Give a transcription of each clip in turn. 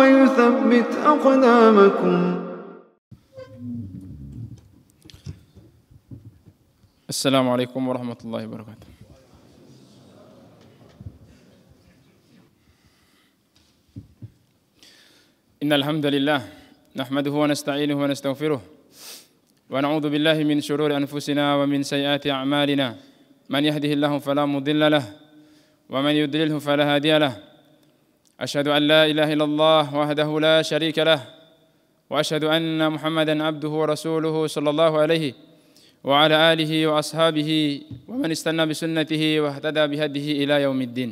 ويثبت أقدامكم السلام عليكم ورحمة الله وبركاته إن الحمد لله نحمده ونستعينه ونستغفره ونعوذ بالله من شرور أنفسنا ومن سيئات أعمالنا من يهده الله فلا مضل له ومن يضلله فلا هادي له اشهد ان لا اله الا الله وحده لا شريك له واشهد ان محمدا عبده ورسوله صلى الله عليه وعلى اله واصحابه ومن استنى بسنته واهتدى بهده الى يوم الدين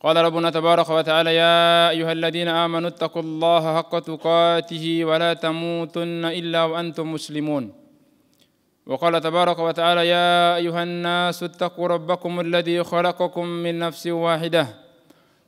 قال ربنا تبارك وتعالى يا ايها الذين امنوا اتقوا الله حق تقاته ولا تموتن الا وانتم مسلمون وقال تبارك وتعالى يا ايها الناس اتقوا ربكم الذي خلقكم من نفس واحده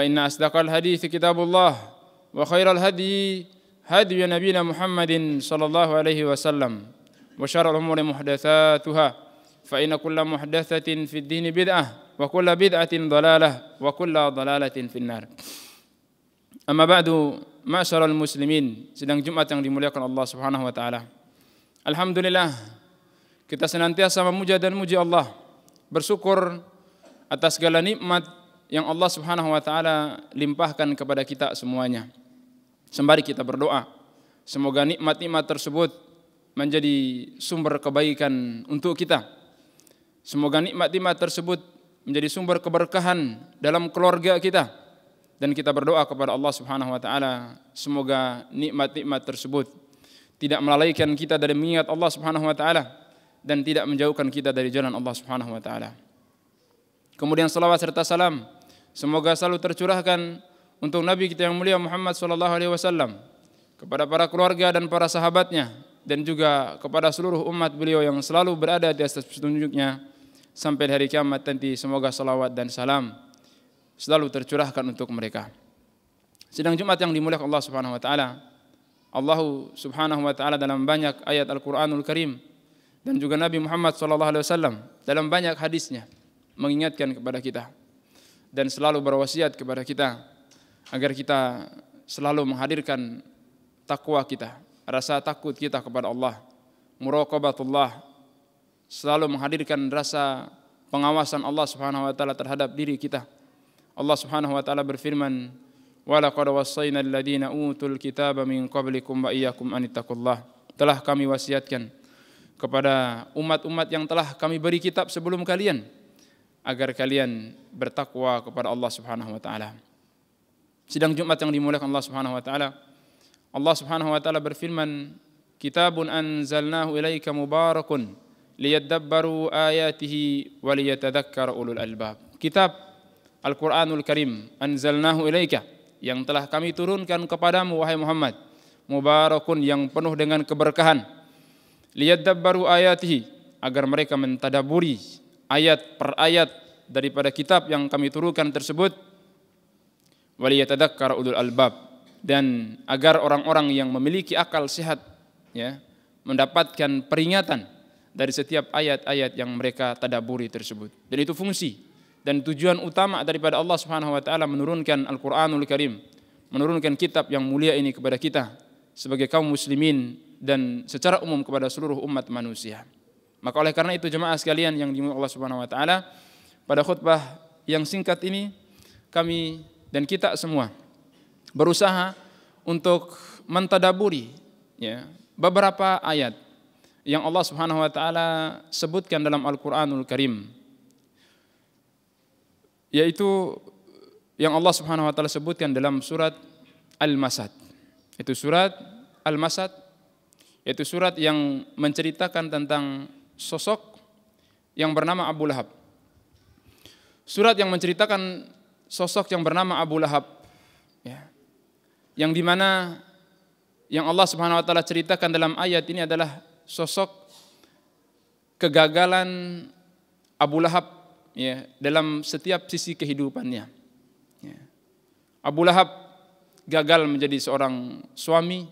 فإن أصدق الحديث كتاب الله وخير الهدي هدي نبينا محمد صلى الله عليه وسلم وشر الأمور محدثاتها فإن كل محدثة في الدين بدعة وكل بدعة ضلالة وكل ضلالة في النار أما بعد معشر muslimin sedang Jumat yang dimuliakan Allah Subhanahu wa taala. Alhamdulillah kita senantiasa memuja dan muji Allah, bersyukur atas segala nikmat yang Allah Subhanahu wa taala limpahkan kepada kita semuanya. Sembari kita berdoa, semoga nikmat-nikmat tersebut menjadi sumber kebaikan untuk kita. Semoga nikmat-nikmat tersebut menjadi sumber keberkahan dalam keluarga kita dan kita berdoa kepada Allah Subhanahu wa taala semoga nikmat-nikmat tersebut tidak melalaikan kita dari mengingat Allah Subhanahu wa taala dan tidak menjauhkan kita dari jalan Allah Subhanahu wa taala. Kemudian salawat serta salam Semoga selalu tercurahkan untuk Nabi kita yang mulia Muhammad sallallahu alaihi wasallam kepada para keluarga dan para sahabatnya dan juga kepada seluruh umat beliau yang selalu berada di atas petunjuknya sampai hari kiamat nanti semoga salawat dan salam selalu tercurahkan untuk mereka. Sidang Jumat yang dimuliakan Allah Subhanahu wa taala. Allah Subhanahu wa taala dalam banyak ayat Al-Qur'anul Karim dan juga Nabi Muhammad sallallahu alaihi wasallam dalam banyak hadisnya mengingatkan kepada kita dan selalu berwasiat kepada kita agar kita selalu menghadirkan takwa kita, rasa takut kita kepada Allah, muraqabatullah, selalu menghadirkan rasa pengawasan Allah Subhanahu wa taala terhadap diri kita. Allah Subhanahu wa taala berfirman, "Wa laqad wassayna alladziina utul kitaba min qablikum wa iyyakum an Telah kami wasiatkan kepada umat-umat yang telah kami beri kitab sebelum kalian agar kalian bertakwa kepada Allah Subhanahu wa taala. Sidang Jumat yang dimuliakan Allah Subhanahu wa taala. Allah Subhanahu wa taala berfirman, "Kitabun anzalnahu ilaika mubarakun liyadabbaru ayatihi wa liyatadhakkara ulul albab." Kitab Al-Qur'anul Karim anzalnahu ilaika yang telah kami turunkan kepadamu wahai Muhammad, mubarakun yang penuh dengan keberkahan. Liyadabbaru ayatihi agar mereka mentadaburi ayat per ayat daripada kitab yang kami turunkan tersebut waliyatadzakkar ulul albab dan agar orang-orang yang memiliki akal sehat ya mendapatkan peringatan dari setiap ayat-ayat yang mereka tadaburi tersebut. Dan itu fungsi dan tujuan utama daripada Allah Subhanahu wa taala menurunkan Al-Qur'anul Karim, menurunkan kitab yang mulia ini kepada kita sebagai kaum muslimin dan secara umum kepada seluruh umat manusia. Maka oleh karena itu jemaah sekalian yang dimuliakan Allah Subhanahu wa taala, pada khutbah yang singkat ini kami dan kita semua berusaha untuk mentadaburi ya, beberapa ayat yang Allah Subhanahu wa taala sebutkan dalam Al-Qur'anul Karim. Yaitu yang Allah Subhanahu wa taala sebutkan dalam surat Al-Masad. Itu surat Al-Masad yaitu surat yang menceritakan tentang sosok yang bernama Abu Lahab. Surat yang menceritakan sosok yang bernama Abu Lahab, ya, yang dimana yang Allah Subhanahu Wa Taala ceritakan dalam ayat ini adalah sosok kegagalan Abu Lahab ya, dalam setiap sisi kehidupannya. Ya. Abu Lahab gagal menjadi seorang suami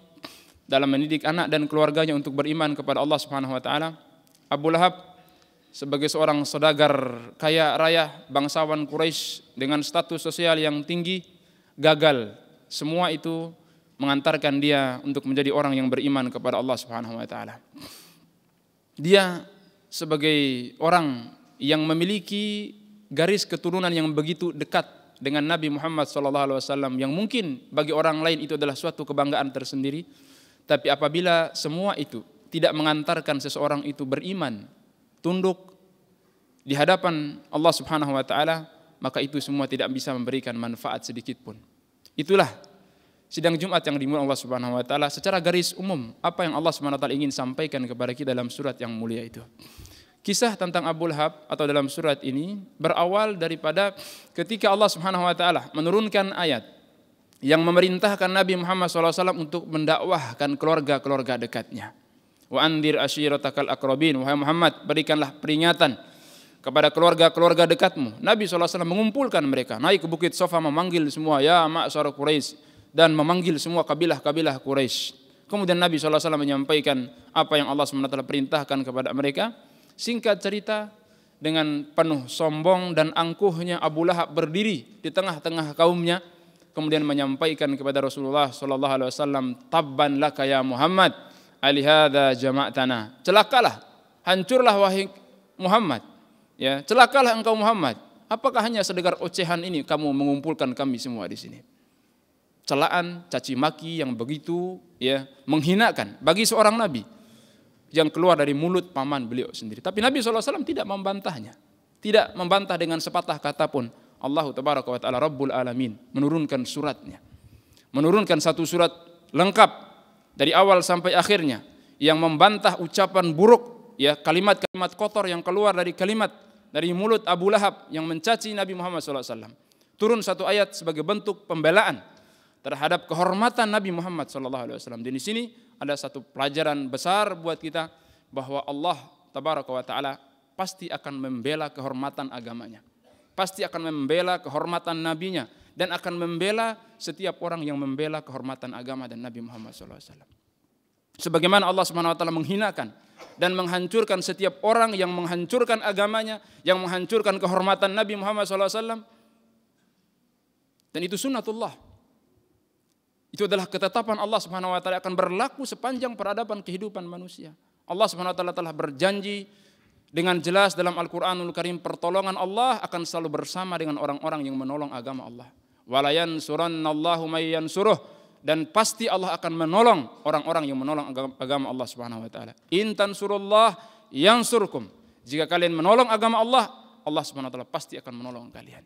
dalam mendidik anak dan keluarganya untuk beriman kepada Allah Subhanahu Wa Taala Abu Lahab sebagai seorang sedagar kaya raya bangsawan Quraisy dengan status sosial yang tinggi gagal semua itu mengantarkan dia untuk menjadi orang yang beriman kepada Allah Subhanahu wa taala. Dia sebagai orang yang memiliki garis keturunan yang begitu dekat dengan Nabi Muhammad SAW yang mungkin bagi orang lain itu adalah suatu kebanggaan tersendiri, tapi apabila semua itu tidak mengantarkan seseorang itu beriman, tunduk di hadapan Allah Subhanahu wa taala, maka itu semua tidak bisa memberikan manfaat sedikit pun. Itulah sidang Jumat yang dimulai Allah Subhanahu wa taala secara garis umum apa yang Allah Subhanahu wa taala ingin sampaikan kepada kita dalam surat yang mulia itu. Kisah tentang Abu Lahab atau dalam surat ini berawal daripada ketika Allah Subhanahu wa taala menurunkan ayat yang memerintahkan Nabi Muhammad SAW untuk mendakwahkan keluarga-keluarga dekatnya. Wa andir ashiratakal akrobin. Wahai Muhammad, berikanlah peringatan kepada keluarga-keluarga dekatmu. Nabi SAW mengumpulkan mereka. Naik ke bukit Sofa memanggil semua, ya ma'asyar Quraisy Dan memanggil semua kabilah-kabilah Quraisy. Kemudian Nabi SAW menyampaikan apa yang Allah SWT perintahkan kepada mereka. Singkat cerita, dengan penuh sombong dan angkuhnya Abu Lahab berdiri di tengah-tengah kaumnya kemudian menyampaikan kepada Rasulullah sallallahu alaihi wasallam tabban laka ya Muhammad alihada tanah, Celakalah, hancurlah wahai Muhammad. Ya, celakalah engkau Muhammad. Apakah hanya sedekar ocehan ini kamu mengumpulkan kami semua di sini? Celaan, caci maki yang begitu ya menghinakan bagi seorang nabi yang keluar dari mulut paman beliau sendiri. Tapi Nabi SAW tidak membantahnya. Tidak membantah dengan sepatah kata pun. Allah tabaraka wa taala rabbul alamin menurunkan suratnya. Menurunkan satu surat lengkap dari awal sampai akhirnya yang membantah ucapan buruk ya kalimat-kalimat kotor yang keluar dari kalimat dari mulut Abu Lahab yang mencaci Nabi Muhammad SAW. Turun satu ayat sebagai bentuk pembelaan terhadap kehormatan Nabi Muhammad SAW. Dan di sini ada satu pelajaran besar buat kita bahwa Allah Tabaraka wa Ta'ala pasti akan membela kehormatan agamanya. Pasti akan membela kehormatan nabinya, dan akan membela setiap orang yang membela kehormatan agama dan Nabi Muhammad SAW. Sebagaimana Allah Subhanahu wa taala menghinakan dan menghancurkan setiap orang yang menghancurkan agamanya, yang menghancurkan kehormatan Nabi Muhammad SAW. Dan itu sunnatullah. Itu adalah ketetapan Allah Subhanahu wa taala akan berlaku sepanjang peradaban kehidupan manusia. Allah Subhanahu wa taala telah berjanji dengan jelas dalam Al-Qur'anul Karim pertolongan Allah akan selalu bersama dengan orang-orang yang menolong agama Allah. Walayan Allahu mayyan suruh dan pasti Allah akan menolong orang-orang yang menolong agama Allah Subhanahu wa taala. surullah yang surkum. Jika kalian menolong agama Allah, Allah Subhanahu wa taala pasti akan menolong kalian.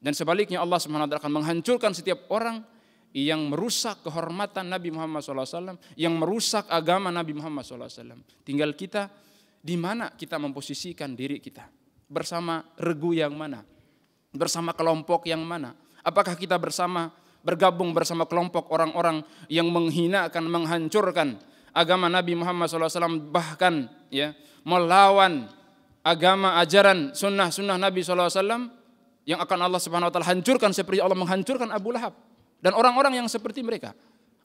Dan sebaliknya Allah Subhanahu wa taala akan menghancurkan setiap orang yang merusak kehormatan Nabi Muhammad SAW, yang merusak agama Nabi Muhammad SAW. Tinggal kita di mana kita memposisikan diri kita. Bersama regu yang mana? Bersama kelompok yang mana? Apakah kita bersama bergabung bersama kelompok orang-orang yang menghinakan, menghancurkan agama Nabi Muhammad SAW bahkan ya melawan agama ajaran sunnah-sunnah Nabi SAW yang akan Allah Subhanahu Wa Taala hancurkan seperti Allah menghancurkan Abu Lahab dan orang-orang yang seperti mereka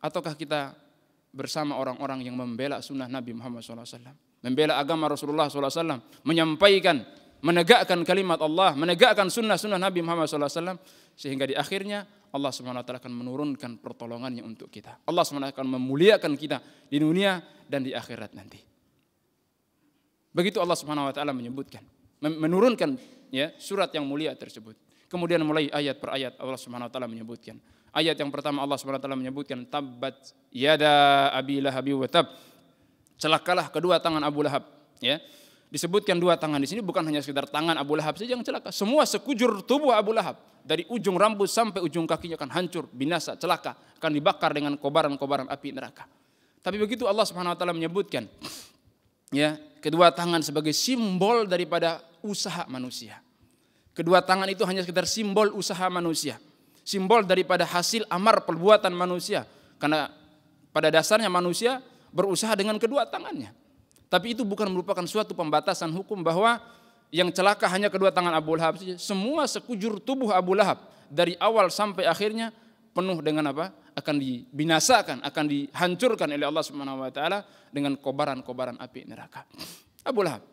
ataukah kita bersama orang-orang yang membela sunnah Nabi Muhammad SAW membela agama Rasulullah SAW menyampaikan menegakkan kalimat Allah, menegakkan sunnah-sunnah Nabi Muhammad SAW, sehingga di akhirnya Allah SWT akan menurunkan pertolongannya untuk kita. Allah SWT akan memuliakan kita di dunia dan di akhirat nanti. Begitu Allah Subhanahu wa taala menyebutkan, menurunkan ya surat yang mulia tersebut. Kemudian mulai ayat per ayat Allah Subhanahu wa taala menyebutkan. Ayat yang pertama Allah Subhanahu wa taala menyebutkan tabbat yada abi lahabi wa Celakalah kedua tangan Abu Lahab, ya disebutkan dua tangan di sini bukan hanya sekedar tangan Abu Lahab saja yang celaka. Semua sekujur tubuh Abu Lahab dari ujung rambut sampai ujung kakinya akan hancur, binasa, celaka, akan dibakar dengan kobaran-kobaran api neraka. Tapi begitu Allah Subhanahu wa taala menyebutkan ya, kedua tangan sebagai simbol daripada usaha manusia. Kedua tangan itu hanya sekedar simbol usaha manusia, simbol daripada hasil amar perbuatan manusia karena pada dasarnya manusia berusaha dengan kedua tangannya. Tapi itu bukan merupakan suatu pembatasan hukum bahwa yang celaka hanya kedua tangan Abu Lahab saja. Semua sekujur tubuh Abu Lahab dari awal sampai akhirnya penuh dengan apa? akan dibinasakan, akan dihancurkan oleh Allah Subhanahu wa taala dengan kobaran-kobaran api neraka. Abu Lahab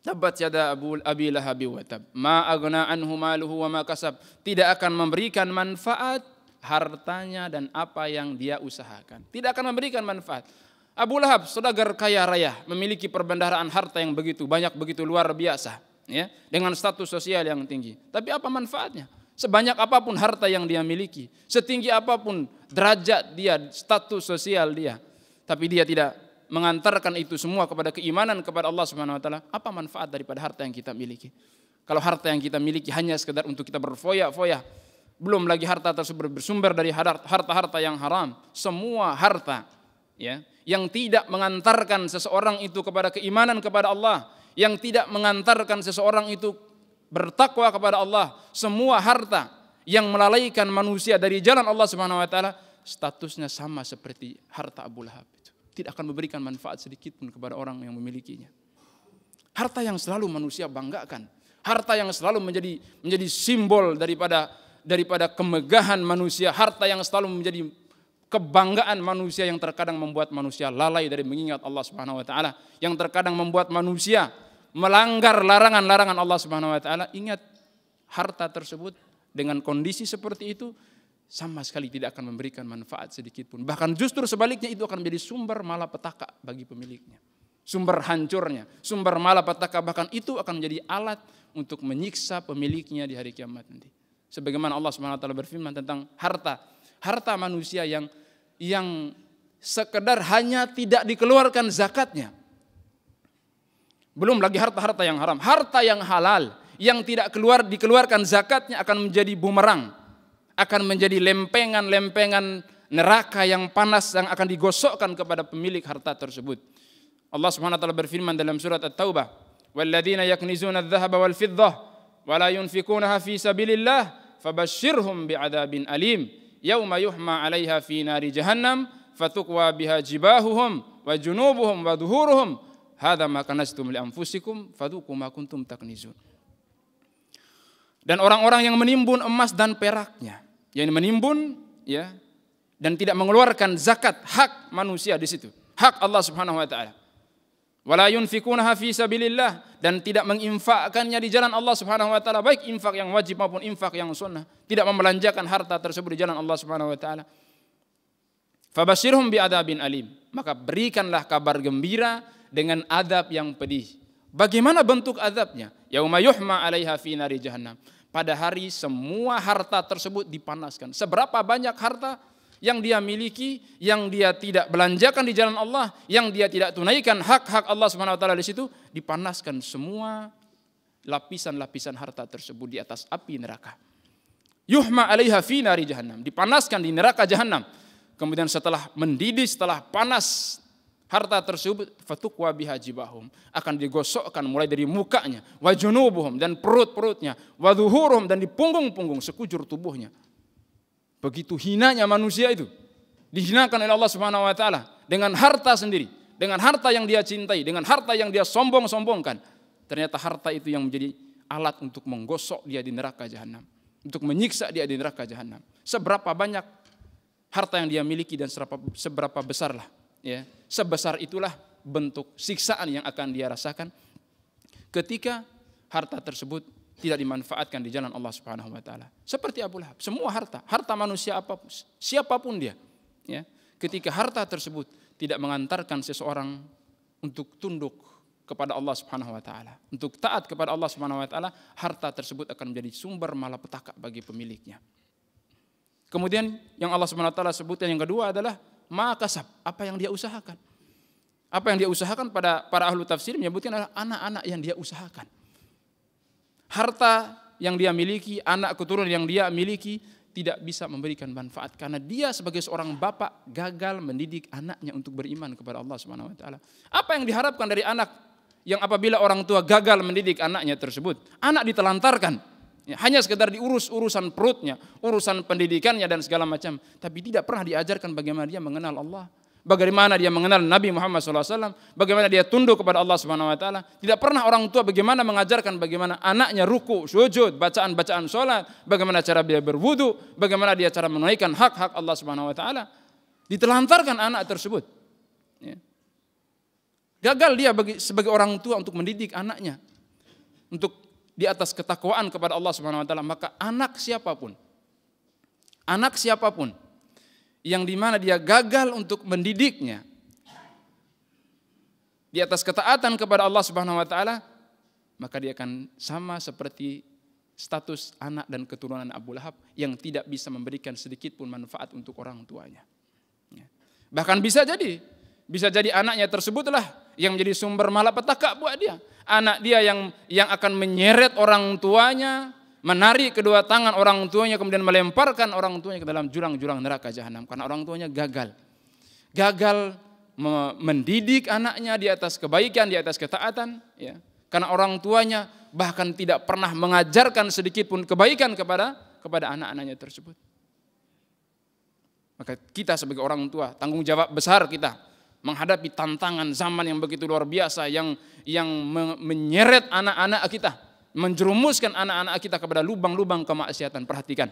Tabat yada Abu Abi Lahab wa tab. Ma aghna anhu maluhu wa ma kasab. Tidak akan memberikan manfaat hartanya dan apa yang dia usahakan. Tidak akan memberikan manfaat. Abu Lahab saudagar kaya raya memiliki perbendaharaan harta yang begitu banyak begitu luar biasa ya dengan status sosial yang tinggi. Tapi apa manfaatnya? Sebanyak apapun harta yang dia miliki, setinggi apapun derajat dia, status sosial dia, tapi dia tidak mengantarkan itu semua kepada keimanan kepada Allah Subhanahu wa taala, apa manfaat daripada harta yang kita miliki? Kalau harta yang kita miliki hanya sekedar untuk kita berfoya-foya, belum lagi harta tersebut bersumber dari harta-harta yang haram, semua harta ya, yang tidak mengantarkan seseorang itu kepada keimanan kepada Allah, yang tidak mengantarkan seseorang itu bertakwa kepada Allah, semua harta yang melalaikan manusia dari jalan Allah Subhanahu wa taala, statusnya sama seperti harta Abu Lahab itu. Tidak akan memberikan manfaat sedikit pun kepada orang yang memilikinya. Harta yang selalu manusia banggakan, harta yang selalu menjadi menjadi simbol daripada daripada kemegahan manusia, harta yang selalu menjadi kebanggaan manusia yang terkadang membuat manusia lalai dari mengingat Allah Subhanahu wa taala, yang terkadang membuat manusia melanggar larangan-larangan Allah Subhanahu wa taala. Ingat harta tersebut dengan kondisi seperti itu sama sekali tidak akan memberikan manfaat sedikit pun. Bahkan justru sebaliknya itu akan menjadi sumber malapetaka bagi pemiliknya. Sumber hancurnya, sumber malapetaka bahkan itu akan menjadi alat untuk menyiksa pemiliknya di hari kiamat nanti. Sebagaimana Allah Subhanahu wa taala berfirman tentang harta harta manusia yang yang sekedar hanya tidak dikeluarkan zakatnya. Belum lagi harta-harta yang haram, harta yang halal yang tidak keluar dikeluarkan zakatnya akan menjadi bumerang, akan menjadi lempengan-lempengan neraka yang panas yang akan digosokkan kepada pemilik harta tersebut. Allah Subhanahu wa taala berfirman dalam surat At-Taubah, "Walladzina yaknizuna adh-dhahaba wal fiddah wa la yunfikunaha fi sabilillah fabashshirhum bi'adzabin alim." yauma yuhma 'alaiha fi nari jahannam fatukwa biha jibahuhum wa junubuhum wa dhuhuruhum hadza ma kanastum li anfusikum fadhuqu ma kuntum taknizun dan orang-orang yang menimbun emas dan peraknya yang menimbun ya dan tidak mengeluarkan zakat hak manusia di situ hak Allah Subhanahu wa taala wala yunfikunha fi sabilillah dan tidak menginfakkannya di jalan Allah Subhanahu wa taala baik infak yang wajib maupun infak yang sunnah tidak membelanjakan harta tersebut di jalan Allah Subhanahu wa taala fabashirhum bi'adabin alim maka berikanlah kabar gembira dengan adab yang pedih bagaimana bentuk adabnya? yauma yuhma 'alaiha fi nari jahannam pada hari semua harta tersebut dipanaskan seberapa banyak harta yang dia miliki, yang dia tidak belanjakan di jalan Allah, yang dia tidak tunaikan hak-hak Allah Subhanahu wa taala di situ dipanaskan semua lapisan-lapisan harta tersebut di atas api neraka. Yuhma 'alaiha fi nari jahannam, dipanaskan di neraka jahanam. Kemudian setelah mendidih, setelah panas harta tersebut fatukwa biha jibahum akan digosokkan mulai dari mukanya wa junubuhum dan perut-perutnya wa dan di punggung-punggung sekujur tubuhnya Begitu hinanya manusia itu. Dihinakan oleh Allah Subhanahu wa taala dengan harta sendiri, dengan harta yang dia cintai, dengan harta yang dia sombong-sombongkan. Ternyata harta itu yang menjadi alat untuk menggosok dia di neraka jahanam, untuk menyiksa dia di neraka jahanam. Seberapa banyak harta yang dia miliki dan seberapa, seberapa besarlah ya, sebesar itulah bentuk siksaan yang akan dia rasakan ketika harta tersebut tidak dimanfaatkan di jalan Allah Subhanahu wa taala. Seperti Abu Lahab, semua harta, harta manusia apapun, siapapun dia, ya. Ketika harta tersebut tidak mengantarkan seseorang untuk tunduk kepada Allah Subhanahu wa taala, untuk taat kepada Allah Subhanahu wa taala, harta tersebut akan menjadi sumber malapetaka bagi pemiliknya. Kemudian yang Allah Subhanahu wa taala sebutkan yang kedua adalah makasab, apa yang dia usahakan. Apa yang dia usahakan pada para ahlu tafsir menyebutkan adalah anak-anak yang dia usahakan harta yang dia miliki, anak keturunan yang dia miliki tidak bisa memberikan manfaat karena dia sebagai seorang bapak gagal mendidik anaknya untuk beriman kepada Allah Subhanahu wa taala. Apa yang diharapkan dari anak yang apabila orang tua gagal mendidik anaknya tersebut, anak ditelantarkan. Ya, hanya sekedar diurus urusan perutnya, urusan pendidikannya dan segala macam, tapi tidak pernah diajarkan bagaimana dia mengenal Allah, Bagaimana dia mengenal Nabi Muhammad SAW, bagaimana dia tunduk kepada Allah Subhanahu Wa Taala. Tidak pernah orang tua bagaimana mengajarkan bagaimana anaknya ruku, sujud, bacaan-bacaan sholat, bagaimana cara dia berwudu, bagaimana dia cara menunaikan hak-hak Allah Subhanahu Wa Taala. Ditelantarkan anak tersebut. Ya. Gagal dia sebagai orang tua untuk mendidik anaknya, untuk di atas ketakwaan kepada Allah Subhanahu Wa Taala. Maka anak siapapun, anak siapapun yang dimana dia gagal untuk mendidiknya di atas ketaatan kepada Allah Subhanahu wa taala maka dia akan sama seperti status anak dan keturunan Abu Lahab yang tidak bisa memberikan sedikit pun manfaat untuk orang tuanya. Ya. Bahkan bisa jadi, bisa jadi anaknya tersebutlah yang menjadi sumber malapetaka buat dia. Anak dia yang yang akan menyeret orang tuanya, menarik kedua tangan orang tuanya kemudian melemparkan orang tuanya ke dalam jurang-jurang neraka jahanam karena orang tuanya gagal. Gagal mendidik anaknya di atas kebaikan, di atas ketaatan, ya. Karena orang tuanya bahkan tidak pernah mengajarkan sedikit pun kebaikan kepada kepada anak-anaknya tersebut. Maka kita sebagai orang tua, tanggung jawab besar kita menghadapi tantangan zaman yang begitu luar biasa yang yang menyeret anak-anak kita menjerumuskan anak-anak kita kepada lubang-lubang kemaksiatan. Perhatikan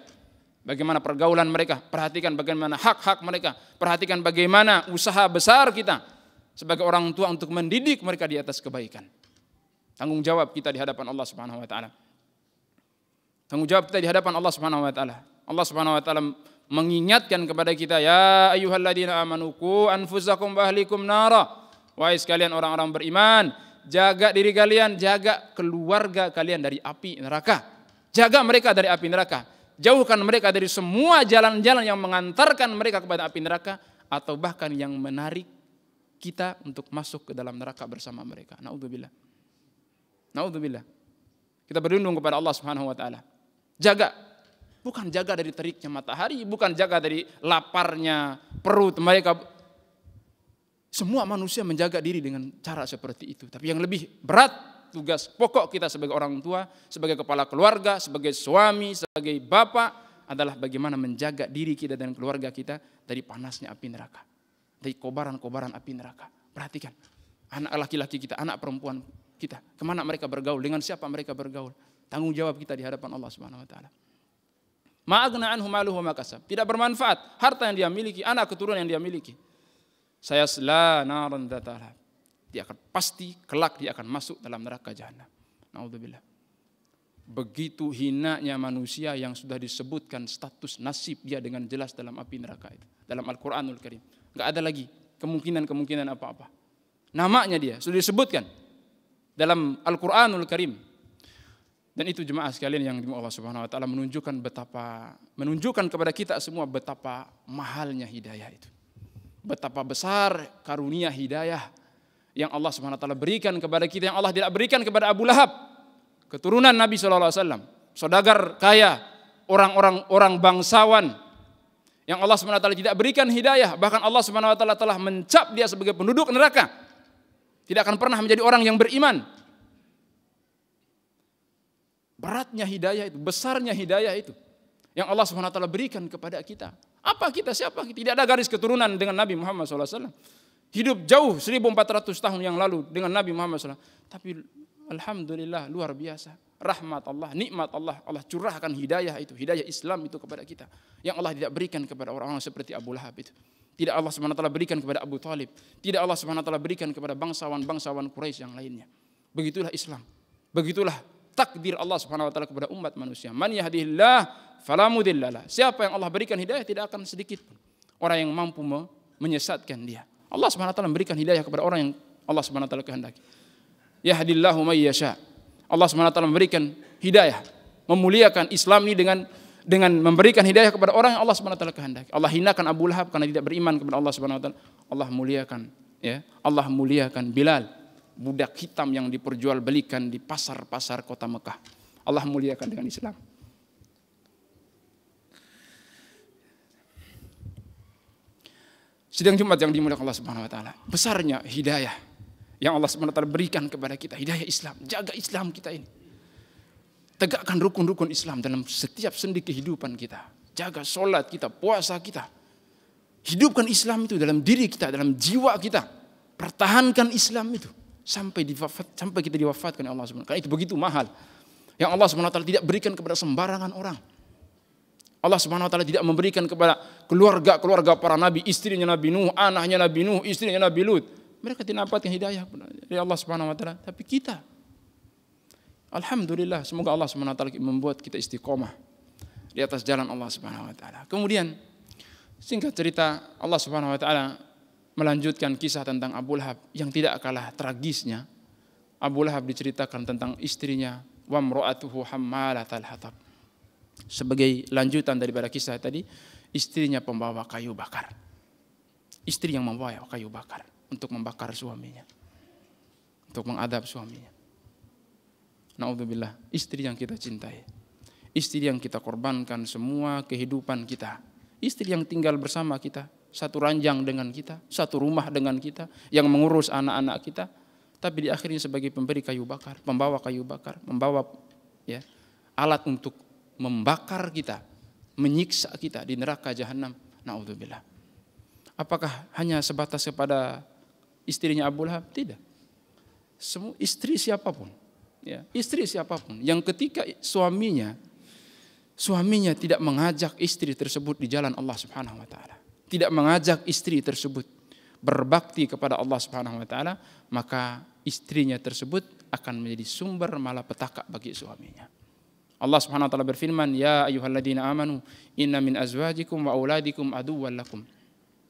bagaimana pergaulan mereka, perhatikan bagaimana hak-hak mereka, perhatikan bagaimana usaha besar kita sebagai orang tua untuk mendidik mereka di atas kebaikan. Tanggung jawab kita di hadapan Allah Subhanahu wa taala. Tanggung jawab kita di hadapan Allah Subhanahu wa taala. Allah Subhanahu wa taala mengingatkan kepada kita ya ayyuhalladzina amanu qu anfusakum wa ahlikum nara. Wahai sekalian orang-orang beriman, Jaga diri kalian, jaga keluarga kalian dari api neraka. Jaga mereka dari api neraka. Jauhkan mereka dari semua jalan-jalan yang mengantarkan mereka kepada api neraka atau bahkan yang menarik kita untuk masuk ke dalam neraka bersama mereka. Nauzubillah. Nauzubillah. Kita berlindung kepada Allah Subhanahu wa taala. Jaga bukan jaga dari teriknya matahari, bukan jaga dari laparnya perut mereka semua manusia menjaga diri dengan cara seperti itu. Tapi yang lebih berat tugas pokok kita sebagai orang tua, sebagai kepala keluarga, sebagai suami, sebagai bapak adalah bagaimana menjaga diri kita dan keluarga kita dari panasnya api neraka. Dari kobaran-kobaran api neraka. Perhatikan, anak laki-laki kita, anak perempuan kita, kemana mereka bergaul, dengan siapa mereka bergaul. Tanggung jawab kita di hadapan Allah Subhanahu wa taala. Ma'agna anhu maluhu makasab. Tidak bermanfaat harta yang dia miliki, anak keturunan yang dia miliki. Saya sela naran dhatara. Dia akan pasti kelak dia akan masuk dalam neraka jahanam. Naudzubillah. Begitu hinanya manusia yang sudah disebutkan status nasib dia dengan jelas dalam api neraka itu. Dalam Al-Quranul Karim. Gak ada lagi kemungkinan-kemungkinan apa-apa. Namanya dia sudah disebutkan dalam Al-Quranul Karim. Dan itu jemaah sekalian yang dimu Allah Subhanahu wa taala menunjukkan betapa menunjukkan kepada kita semua betapa mahalnya hidayah itu betapa besar karunia hidayah yang Allah Subhanahu taala berikan kepada kita yang Allah tidak berikan kepada Abu Lahab, keturunan Nabi sallallahu alaihi wasallam, saudagar kaya, orang-orang orang bangsawan yang Allah Subhanahu taala tidak berikan hidayah, bahkan Allah Subhanahu taala telah mencap dia sebagai penduduk neraka. Tidak akan pernah menjadi orang yang beriman. Beratnya hidayah itu, besarnya hidayah itu yang Allah Swt berikan kepada kita. Apa kita siapa? Tidak ada garis keturunan dengan Nabi Muhammad SAW. Hidup jauh 1400 tahun yang lalu dengan Nabi Muhammad SAW. Tapi alhamdulillah luar biasa. Rahmat Allah, nikmat Allah, Allah curahkan hidayah itu, hidayah Islam itu kepada kita. Yang Allah tidak berikan kepada orang-orang seperti Abu Lahab itu. Tidak Allah Swt berikan kepada Abu Talib. Tidak Allah Swt berikan kepada bangsawan-bangsawan Quraisy yang lainnya. Begitulah Islam. Begitulah takdir Allah Subhanahu wa taala kepada umat manusia. Man yahdihillah fala mudhillalah. Siapa yang Allah berikan hidayah tidak akan sedikit pun orang yang mampu menyesatkan dia. Allah Subhanahu wa taala memberikan hidayah kepada orang yang Allah Subhanahu wa taala kehendaki. Yahdillahu may yasha. Allah Subhanahu wa taala memberikan hidayah, memuliakan Islam ini dengan dengan memberikan hidayah kepada orang yang Allah Subhanahu wa taala kehendaki. Allah hinakan Abu Lahab karena tidak beriman kepada Allah Subhanahu wa taala. Allah muliakan ya. Allah muliakan Bilal budak hitam yang diperjualbelikan di pasar-pasar kota Mekah. Allah muliakan dengan Islam. Sidang Jumat yang dimuliakan Allah Subhanahu wa taala. Besarnya hidayah yang Allah Subhanahu wa taala berikan kepada kita, hidayah Islam. Jaga Islam kita ini. Tegakkan rukun-rukun Islam dalam setiap sendi kehidupan kita. Jaga sholat kita, puasa kita. Hidupkan Islam itu dalam diri kita, dalam jiwa kita. Pertahankan Islam itu sampai diwafat, sampai kita diwafatkan oleh Allah SWT. Karena itu begitu mahal. Yang Allah SWT tidak berikan kepada sembarangan orang. Allah Subhanahu tidak memberikan kepada keluarga-keluarga para nabi, istrinya Nabi Nuh, anaknya Nabi Nuh, istrinya Nabi Lut. Mereka tidak dapat hidayah dari Allah Subhanahu tapi kita. Alhamdulillah, semoga Allah Subhanahu membuat kita istiqomah di atas jalan Allah Subhanahu Kemudian singkat cerita Allah Subhanahu melanjutkan kisah tentang Abu Lahab yang tidak kalah tragisnya. Abu Lahab diceritakan tentang istrinya Hammalat al hatab. Sebagai lanjutan daripada kisah tadi, istrinya pembawa kayu bakar. Istri yang membawa kayu bakar untuk membakar suaminya. Untuk mengadab suaminya. Naudzubillah, istri yang kita cintai. Istri yang kita korbankan semua kehidupan kita. Istri yang tinggal bersama kita, satu ranjang dengan kita, satu rumah dengan kita, yang mengurus anak-anak kita, tapi di akhirnya sebagai pemberi kayu bakar, membawa kayu bakar, membawa ya alat untuk membakar kita, menyiksa kita di neraka jahanam. Naudzubillah. Apakah hanya sebatas kepada istrinya Abu Lahab? Tidak. Semua istri siapapun, ya, istri siapapun yang ketika suaminya suaminya tidak mengajak istri tersebut di jalan Allah Subhanahu wa taala tidak mengajak istri tersebut berbakti kepada Allah Subhanahu wa taala, maka istrinya tersebut akan menjadi sumber malapetaka bagi suaminya. Allah Subhanahu wa taala berfirman, "Ya ayyuhalladzina amanu, inna min azwajikum wa auladikum aduwwal lakum."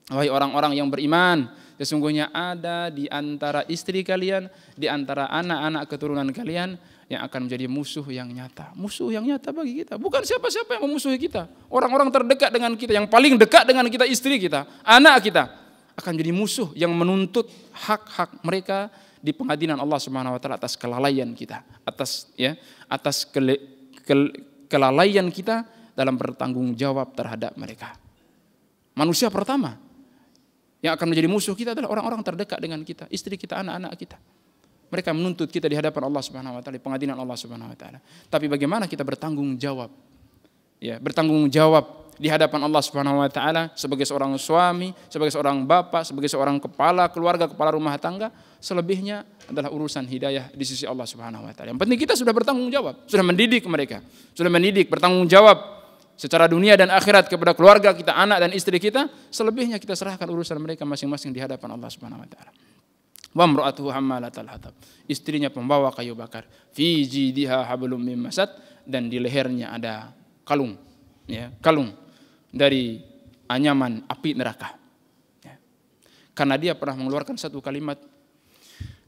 Wahai orang-orang yang beriman, sesungguhnya ada di antara istri kalian, di antara anak-anak keturunan kalian yang akan menjadi musuh yang nyata. Musuh yang nyata bagi kita. Bukan siapa-siapa yang memusuhi kita. Orang-orang terdekat dengan kita, yang paling dekat dengan kita, istri kita, anak kita. Akan jadi musuh yang menuntut hak-hak mereka di pengadilan Allah Subhanahu wa taala atas kelalaian kita, atas ya, atas kele, ke, kelalaian kita dalam bertanggung jawab terhadap mereka. Manusia pertama yang akan menjadi musuh kita adalah orang-orang terdekat dengan kita, istri kita, anak-anak kita. Mereka menuntut kita di hadapan Allah Subhanahu wa taala, pengadilan Allah Subhanahu wa taala. Tapi bagaimana kita bertanggung jawab? Ya, bertanggung jawab di hadapan Allah Subhanahu wa taala sebagai seorang suami, sebagai seorang bapak, sebagai seorang kepala keluarga, kepala rumah tangga, selebihnya adalah urusan hidayah di sisi Allah Subhanahu wa taala. Yang penting kita sudah bertanggung jawab, sudah mendidik mereka, sudah mendidik, bertanggung jawab secara dunia dan akhirat kepada keluarga kita, anak dan istri kita, selebihnya kita serahkan urusan mereka masing-masing di hadapan Allah Subhanahu wa taala wa imra'atuhu hammalatal hatab. Istrinya pembawa kayu bakar. Fi diha hablum min masad dan di lehernya ada kalung ya, kalung dari anyaman api neraka. Ya. Karena dia pernah mengeluarkan satu kalimat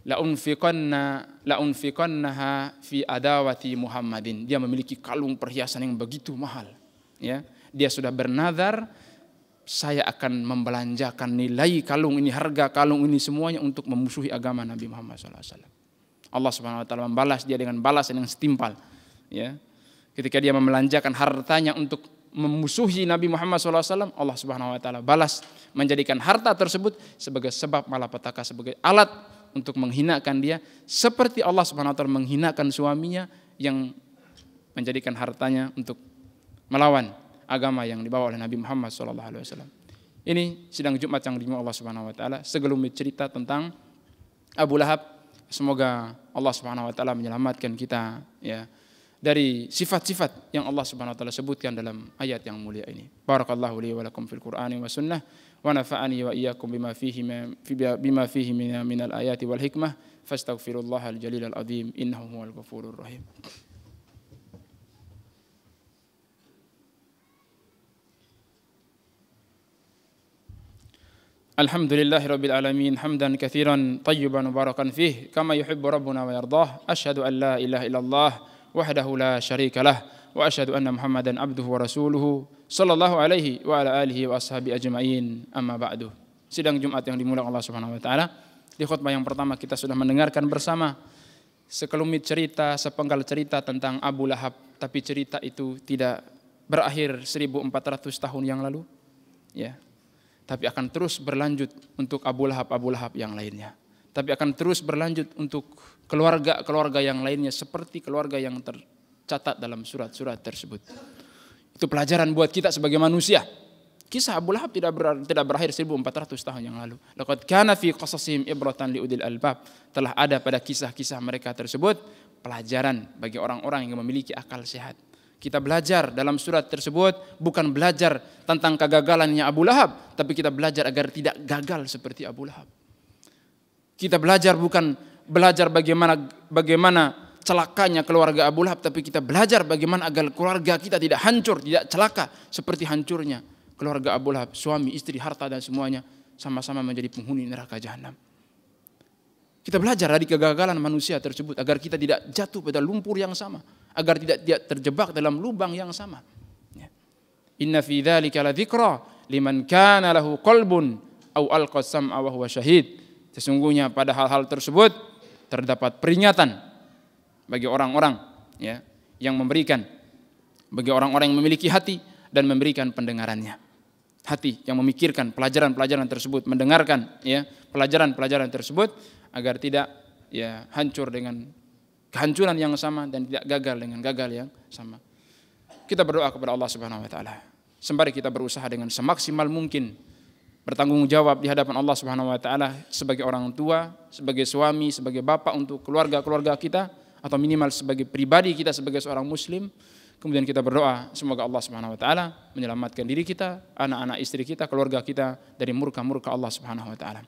la unfiqanna la unfiqannaha fi adawati Muhammadin. Dia memiliki kalung perhiasan yang begitu mahal, ya. Dia sudah bernazar saya akan membelanjakan nilai kalung ini, harga kalung ini semuanya untuk memusuhi agama Nabi Muhammad SAW. Allah Subhanahu Wa Taala membalas dia dengan balasan yang setimpal. Ya, ketika dia membelanjakan hartanya untuk memusuhi Nabi Muhammad SAW, Allah Subhanahu Wa Taala balas menjadikan harta tersebut sebagai sebab malapetaka, sebagai alat untuk menghinakan dia, seperti Allah Subhanahu Wa Taala menghinakan suaminya yang menjadikan hartanya untuk melawan agama yang dibawa oleh Nabi Muhammad SAW. Ini sidang Jumat yang dimuat Allah Subhanahu Wa Taala. Segelumit cerita tentang Abu Lahab. Semoga Allah Subhanahu Wa Taala menyelamatkan kita ya dari sifat-sifat yang Allah Subhanahu Wa Taala sebutkan dalam ayat yang mulia ini. Barakallahu li wa lakum fil Qur'ani wa sunnah wa nafa'ani wa iyyakum bima fihi bima fihi min al ayati wal hikmah fastaghfirullahal al azim innahu huwal ghafurur rahim. الحمد لله رب العالمين حمدا كثيرا طيبا مباركا فيه كما يحب ربنا ويرضاه أشهد أن لا إله إلا الله وحده لا شريك له وأشهد أن محمدا عبده ورسوله صلى الله عليه وعلى آله وأصحابه أجمعين أما بعد sidang Jumat yang dimulai Allah Subhanahu wa taala. Di khutbah yang pertama kita sudah mendengarkan bersama sekelumit cerita, sepenggal cerita tentang Abu Lahab, tapi cerita itu tidak berakhir 1400 tahun yang lalu. Ya, tapi akan terus berlanjut untuk Abu Lahab-Abu Lahab yang lainnya. Tapi akan terus berlanjut untuk keluarga-keluarga yang lainnya seperti keluarga yang tercatat dalam surat-surat tersebut. Itu pelajaran buat kita sebagai manusia. Kisah Abu Lahab tidak, ber, tidak berakhir 1400 tahun yang lalu. Laqad kana fi qasasihim ibratan liudil albab. Telah ada pada kisah-kisah mereka tersebut pelajaran bagi orang-orang yang memiliki akal sehat. Kita belajar dalam surat tersebut bukan belajar tentang kegagalannya Abu Lahab, tapi kita belajar agar tidak gagal seperti Abu Lahab. Kita belajar bukan belajar bagaimana bagaimana celakanya keluarga Abu Lahab, tapi kita belajar bagaimana agar keluarga kita tidak hancur, tidak celaka seperti hancurnya keluarga Abu Lahab, suami, istri, harta dan semuanya sama-sama menjadi penghuni neraka jahanam. Kita belajar dari kegagalan manusia tersebut agar kita tidak jatuh pada lumpur yang sama agar tidak dia terjebak dalam lubang yang sama. Ya. Inna fi dzalika ladzikra liman kana lahu qalbun au alqa sam'a wa huwa syahid. Sesungguhnya pada hal-hal tersebut terdapat peringatan bagi orang-orang ya yang memberikan bagi orang-orang yang memiliki hati dan memberikan pendengarannya. Hati yang memikirkan pelajaran-pelajaran tersebut, mendengarkan ya pelajaran-pelajaran tersebut agar tidak ya hancur dengan kehancuran yang sama dan tidak gagal dengan gagal yang sama. Kita berdoa kepada Allah Subhanahu wa taala. Sembari kita berusaha dengan semaksimal mungkin bertanggung jawab di hadapan Allah Subhanahu wa taala sebagai orang tua, sebagai suami, sebagai bapak untuk keluarga-keluarga kita atau minimal sebagai pribadi kita sebagai seorang muslim. Kemudian kita berdoa semoga Allah Subhanahu wa taala menyelamatkan diri kita, anak-anak istri kita, keluarga kita dari murka-murka Allah Subhanahu wa taala.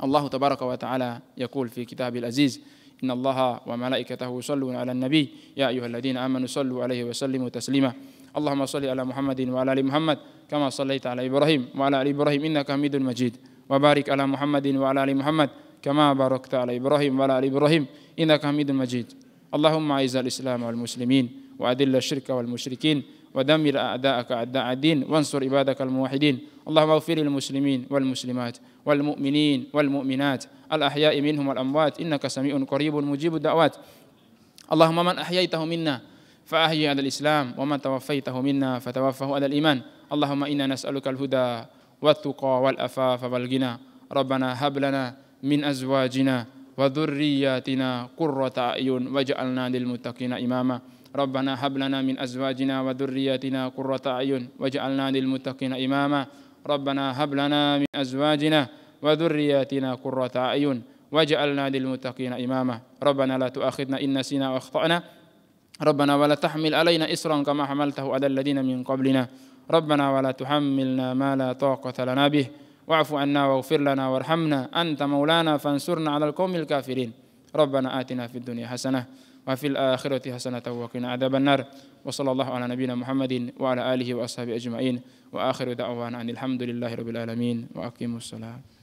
Allah tabaraka wa taala yaqul fi kitabil aziz إن الله وملائكته يصلون على النبي يا أيها الذين آمنوا صلوا عليه وسلموا تسليما اللهم صل على محمد وعلى آل محمد كما صليت على إبراهيم وعلى آل إبراهيم إنك حميد مجيد وبارك على محمد وعلى آل محمد كما باركت على إبراهيم وعلى آل إبراهيم إنك حميد مجيد اللهم أعز الإسلام والمسلمين وأذل الشرك والمشركين ودمر أعداءك أعداء الدين وانصر عبادك الموحدين اللهم اغفر للمسلمين والمسلمات والمؤمنين والمؤمنات الأحياء منهم والأموات إنك سميع قريب مجيب الدعوات اللهم من أحييته منا فأحيي على الإسلام ومن توفيته منا فتوفه على الإيمان اللهم إنا نسألك الهدى والتقى والأفاف والغنى ربنا هب لنا من أزواجنا وذرياتنا قرة أعين وجعلنا للمتقين إماما ربنا هب لنا من أزواجنا وذرياتنا قرة أعين وجعلنا للمتقين إماما ربنا هب لنا من أزواجنا وذرياتنا قرة أعين واجعلنا للمتقين إماما ربنا لا تؤاخذنا إن نسينا وأخطأنا ربنا ولا تحمل علينا إسرا كما حملته على الذين من قبلنا ربنا ولا تحملنا ما لا طاقة لنا به واعف عنا واغفر لنا وارحمنا أنت مولانا فانصرنا على القوم الكافرين ربنا آتنا في الدنيا حسنة وفي الآخرة حسنة وقنا عذاب النار وصلى الله على نبينا محمد وعلى آله وأصحابه أجمعين وآخر دعوانا أن الحمد لله رب العالمين وأقيموا الصلاة